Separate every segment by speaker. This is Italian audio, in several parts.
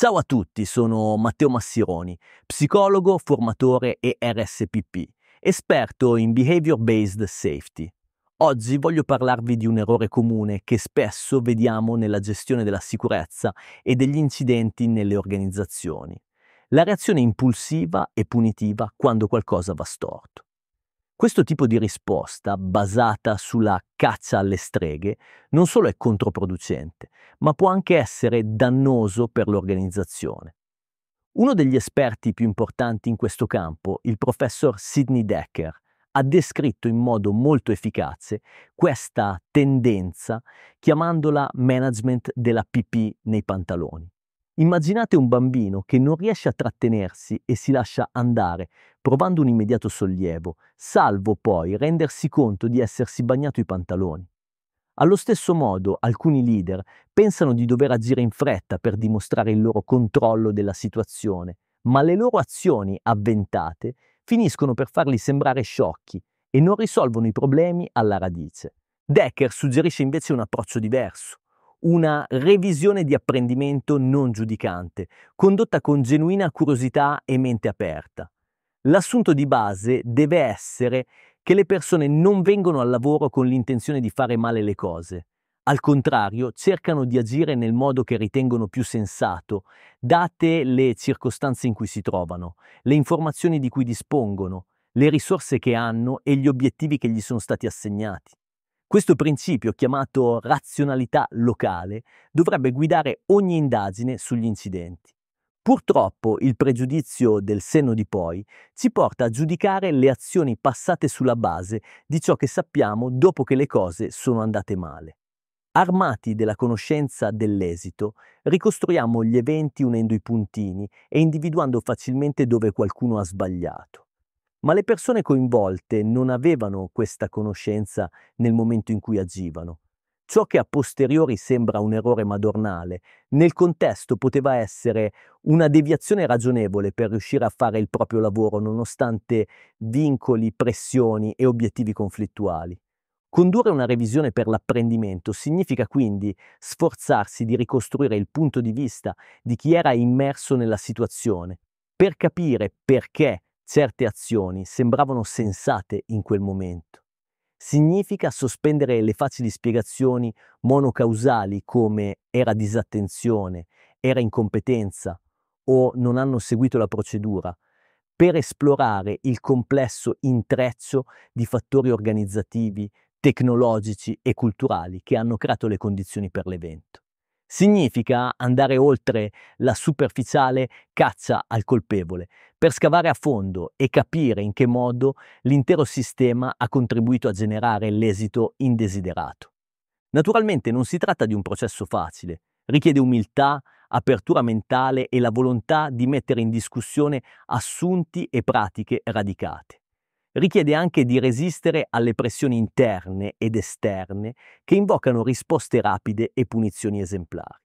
Speaker 1: Ciao a tutti, sono Matteo Massironi, psicologo, formatore e RSPP, esperto in Behavior Based Safety. Oggi voglio parlarvi di un errore comune che spesso vediamo nella gestione della sicurezza e degli incidenti nelle organizzazioni. La reazione impulsiva e punitiva quando qualcosa va storto. Questo tipo di risposta, basata sulla caccia alle streghe, non solo è controproducente, ma può anche essere dannoso per l'organizzazione. Uno degli esperti più importanti in questo campo, il professor Sidney Decker, ha descritto in modo molto efficace questa tendenza chiamandola management della pipì nei pantaloni. Immaginate un bambino che non riesce a trattenersi e si lascia andare provando un immediato sollievo, salvo poi rendersi conto di essersi bagnato i pantaloni. Allo stesso modo, alcuni leader pensano di dover agire in fretta per dimostrare il loro controllo della situazione, ma le loro azioni avventate finiscono per farli sembrare sciocchi e non risolvono i problemi alla radice. Decker suggerisce invece un approccio diverso, una revisione di apprendimento non giudicante, condotta con genuina curiosità e mente aperta. L'assunto di base deve essere che le persone non vengono al lavoro con l'intenzione di fare male le cose. Al contrario, cercano di agire nel modo che ritengono più sensato, date le circostanze in cui si trovano, le informazioni di cui dispongono, le risorse che hanno e gli obiettivi che gli sono stati assegnati. Questo principio, chiamato razionalità locale, dovrebbe guidare ogni indagine sugli incidenti. Purtroppo il pregiudizio del senno di poi ci porta a giudicare le azioni passate sulla base di ciò che sappiamo dopo che le cose sono andate male. Armati della conoscenza dell'esito, ricostruiamo gli eventi unendo i puntini e individuando facilmente dove qualcuno ha sbagliato. Ma le persone coinvolte non avevano questa conoscenza nel momento in cui agivano, Ciò che a posteriori sembra un errore madornale, nel contesto poteva essere una deviazione ragionevole per riuscire a fare il proprio lavoro nonostante vincoli, pressioni e obiettivi conflittuali. Condurre una revisione per l'apprendimento significa quindi sforzarsi di ricostruire il punto di vista di chi era immerso nella situazione, per capire perché certe azioni sembravano sensate in quel momento significa sospendere le facili spiegazioni monocausali come era disattenzione, era incompetenza o non hanno seguito la procedura, per esplorare il complesso intreccio di fattori organizzativi, tecnologici e culturali che hanno creato le condizioni per l'evento. Significa andare oltre la superficiale caccia al colpevole, per scavare a fondo e capire in che modo l'intero sistema ha contribuito a generare l'esito indesiderato. Naturalmente non si tratta di un processo facile, richiede umiltà, apertura mentale e la volontà di mettere in discussione assunti e pratiche radicate. Richiede anche di resistere alle pressioni interne ed esterne che invocano risposte rapide e punizioni esemplari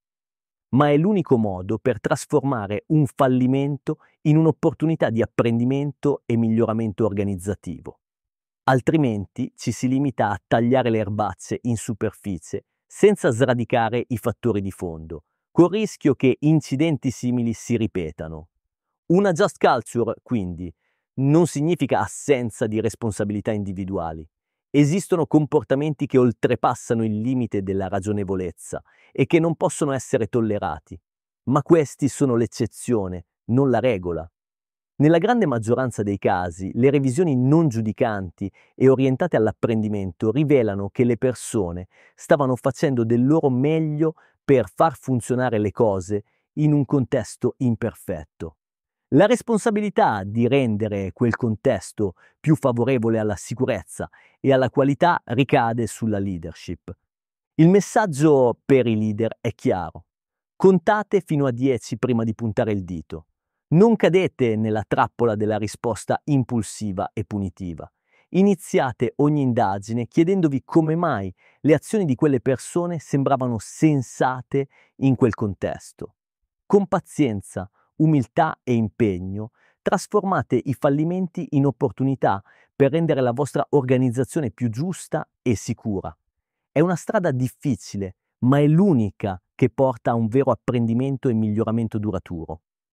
Speaker 1: ma è l'unico modo per trasformare un fallimento in un'opportunità di apprendimento e miglioramento organizzativo. Altrimenti ci si limita a tagliare le erbacce in superficie senza sradicare i fattori di fondo, col rischio che incidenti simili si ripetano. Una just culture, quindi, non significa assenza di responsabilità individuali, Esistono comportamenti che oltrepassano il limite della ragionevolezza e che non possono essere tollerati, ma questi sono l'eccezione, non la regola. Nella grande maggioranza dei casi, le revisioni non giudicanti e orientate all'apprendimento rivelano che le persone stavano facendo del loro meglio per far funzionare le cose in un contesto imperfetto. La responsabilità di rendere quel contesto più favorevole alla sicurezza e alla qualità ricade sulla leadership. Il messaggio per i leader è chiaro. Contate fino a 10 prima di puntare il dito. Non cadete nella trappola della risposta impulsiva e punitiva. Iniziate ogni indagine chiedendovi come mai le azioni di quelle persone sembravano sensate in quel contesto. Con pazienza, umiltà e impegno, trasformate i fallimenti in opportunità per rendere la vostra organizzazione più giusta e sicura. È una strada difficile, ma è l'unica che porta a un vero apprendimento e miglioramento duraturo.